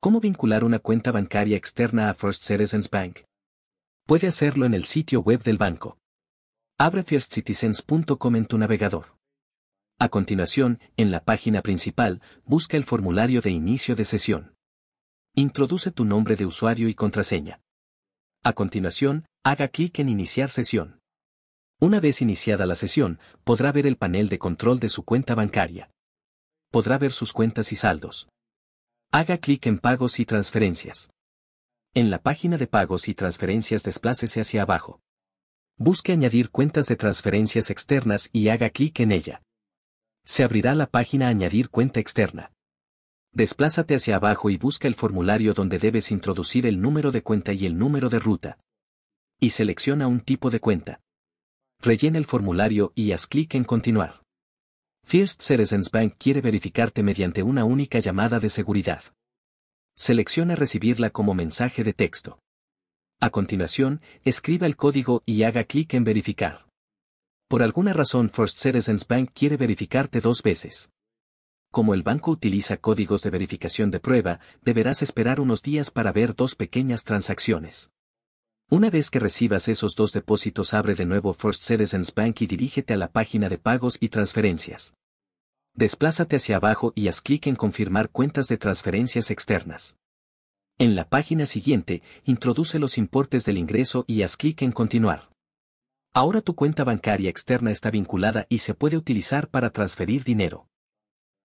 ¿Cómo vincular una cuenta bancaria externa a First Citizens Bank? Puede hacerlo en el sitio web del banco. Abre firstcitizens.com en tu navegador. A continuación, en la página principal, busca el formulario de inicio de sesión. Introduce tu nombre de usuario y contraseña. A continuación, haga clic en Iniciar sesión. Una vez iniciada la sesión, podrá ver el panel de control de su cuenta bancaria. Podrá ver sus cuentas y saldos. Haga clic en Pagos y Transferencias. En la página de Pagos y Transferencias desplácese hacia abajo. Busque Añadir cuentas de transferencias externas y haga clic en ella. Se abrirá la página Añadir cuenta externa. Desplázate hacia abajo y busca el formulario donde debes introducir el número de cuenta y el número de ruta. Y selecciona un tipo de cuenta. Rellene el formulario y haz clic en Continuar. First Citizens Bank quiere verificarte mediante una única llamada de seguridad. Selecciona recibirla como mensaje de texto. A continuación, escriba el código y haga clic en verificar. Por alguna razón First Citizens Bank quiere verificarte dos veces. Como el banco utiliza códigos de verificación de prueba, deberás esperar unos días para ver dos pequeñas transacciones. Una vez que recibas esos dos depósitos abre de nuevo First Citizens Bank y dirígete a la página de pagos y transferencias. Desplázate hacia abajo y haz clic en confirmar cuentas de transferencias externas. En la página siguiente, introduce los importes del ingreso y haz clic en continuar. Ahora tu cuenta bancaria externa está vinculada y se puede utilizar para transferir dinero.